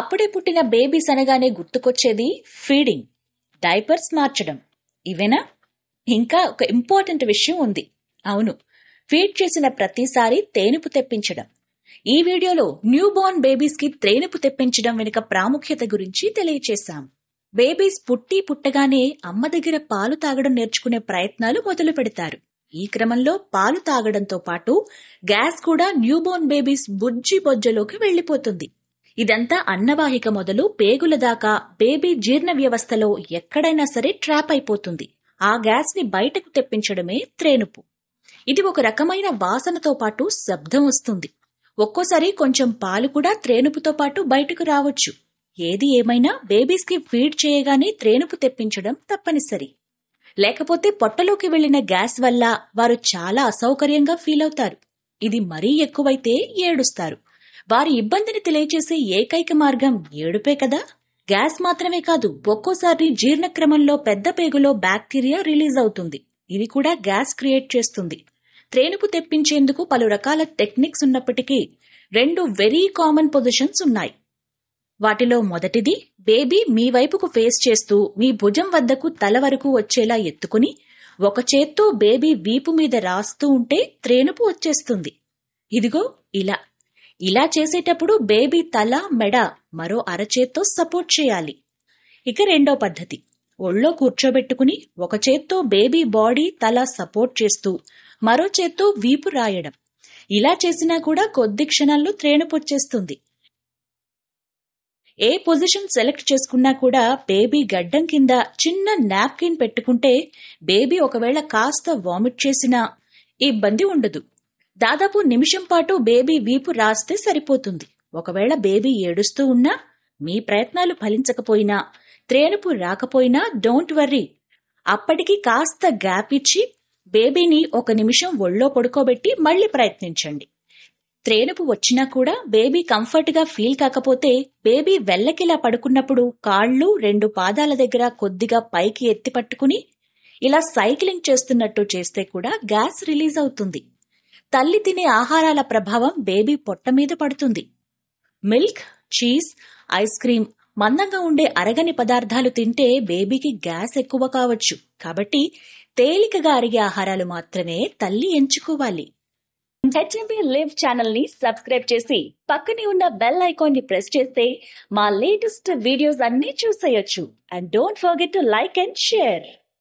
అప్పుడే పుట్టిన బేబీస్ అనగానే గుర్తుకొచ్చేది ఫీడింగ్ డైపర్స్ మార్చడం ఇవేనా ఇంకా ఒక ఇంపార్టెంట్ విషయం ఉంది అవును ఫీడ్ చేసిన ప్రతిసారి తేనుపు తెప్పించడం ఈ వీడియోలో న్యూ బోర్న్ బేబీస్ కి తేనుపు తెప్పించడం వెనుక ప్రాముఖ్యత గురించి తెలియచేశాం బేబీస్ పుట్టి పుట్టగానే అమ్మ దగ్గర పాలు తాగడం నేర్చుకునే ప్రయత్నాలు మొదలు పెడతారు ఈ క్రమంలో పాలు తాగడంతో పాటు గ్యాస్ కూడా న్యూబోర్న్ బేబీస్ బుజ్జి బొజ్జలోకి వెళ్లిపోతుంది ఇదంతా అన్నవాహిక మొదలు పేగుల దాకా బేబీ జీర్ణ వ్యవస్థలో ఎక్కడైనా సరే ట్రాప్ అయిపోతుంది ఆ గ్యాస్ ని బయటకు తెప్పించడమే త్రేనుపు ఇది ఒక రకమైన వాసనతో పాటు శబ్దం వస్తుంది ఒక్కోసారి కొంచెం పాలు కూడా త్రేనుపుతో పాటు బయటకు రావచ్చు ఏది ఏమైనా బేబీస్ కి ఫీడ్ చేయగానే త్రేనుపు తెప్పించడం తప్పనిసరి లేకపోతే పొట్టలోకి వెళ్లిన గ్యాస్ వల్ల వారు చాలా అసౌకర్యంగా ఫీల్ అవుతారు ఇది మరీ ఎక్కువైతే ఏడుస్తారు వారి ఇబ్బందిని తెలియచేసే ఏకైక మార్గం ఏడుపే కదా గ్యాస్ మాత్రమే కాదు ఒక్కోసారి జీర్ణక్రమంలో పెద్ద పేగులో బ్యాక్టీరియా రిలీజ్ అవుతుంది ఇది కూడా గ్యాస్ క్రియేట్ చేస్తుంది త్రేనుపు తెప్పించేందుకు పలు రకాల టెక్నిక్స్ ఉన్నప్పటికీ రెండు వెరీ కామన్ పొజిషన్స్ ఉన్నాయి వాటిలో మొదటిది బేబీ మీ వైపుకు ఫేస్ చేస్తూ మీ భుజం వద్దకు తల వరకు వచ్చేలా ఎత్తుకుని ఒక చేత్తో బేబీ వీపు మీద రాస్తూ ఉంటే త్రేనుపు వచ్చేస్తుంది ఇదిగో ఇలా ఇలా చేసేటప్పుడు బేబీ తల మెడ మరో అరచేత్తో సపోర్ట్ చేయాలి ఇక రెండో పద్ధతి ఒళ్ళో కూర్చోబెట్టుకుని ఒక చేత్తో బేబీ బాడీ తల సపోర్ట్ చేస్తూ మరో చేత్తో వీపు రాయడం ఇలా చేసినా కూడా కొద్ది క్షణాల్లో త్రేణుపొచ్చేస్తుంది ఏ పొజిషన్ సెలెక్ట్ చేసుకున్నా కూడా బేబీ గడ్డం కింద చిన్న నాప్కిన్ పెట్టుకుంటే బేబీ ఒకవేళ కాస్త వామిట్ చేసినా ఇబ్బంది ఉండదు దాదాపు నిమిషం పాటు బేబీ వీపు రాస్తే సరిపోతుంది ఒకవేళ బేబీ ఏడుస్తూ ఉన్నా మీ ప్రయత్నాలు ఫలించకపోయినా త్రేణుపు రాకపోయినా డోంట్ వర్రీ అప్పటికి కాస్త గ్యాప్ ఇచ్చి బేబీని ఒక నిమిషం ఒళ్ళో పడుకోబెట్టి మళ్ళీ ప్రయత్నించండి త్రేణుపు వచ్చినా కూడా బేబీ కంఫర్ట్గా ఫీల్ కాకపోతే బేబీ వెళ్ళకిలా పడుకున్నప్పుడు కాళ్ళు రెండు పాదాల దగ్గర కొద్దిగా పైకి ఎత్తి పట్టుకుని ఇలా సైక్లింగ్ చేస్తున్నట్టు చేస్తే కూడా గ్యాస్ రిలీజ్ అవుతుంది తల్లి తినే ఆహారాల ప్రభావం బేబీ పొట్ట మీద పడుతుంది మిల్క్ చీజ్ ఐస్ క్రీమ్ మందంగా ఉండే అరగని పదార్థాలు తింటే బేబీకి గ్యాస్ ఎక్కువ కావచ్చు కాబట్టి తేలికగా అరిగే ఆహారాలు మాత్రమే తల్లి ఎంచుకోవాలి హెచ్ఎంపీ లివ్ ఛానల్ ని సబ్స్క్రైబ్ చేసి పక్కనే ఉన్న బెల్ ఐకాన్ ని ప్రెస్ చేస్తే మా లేటెస్ట్ వీడియోస్ అన్ని చూసేయొచ్చు and don't forget to like and share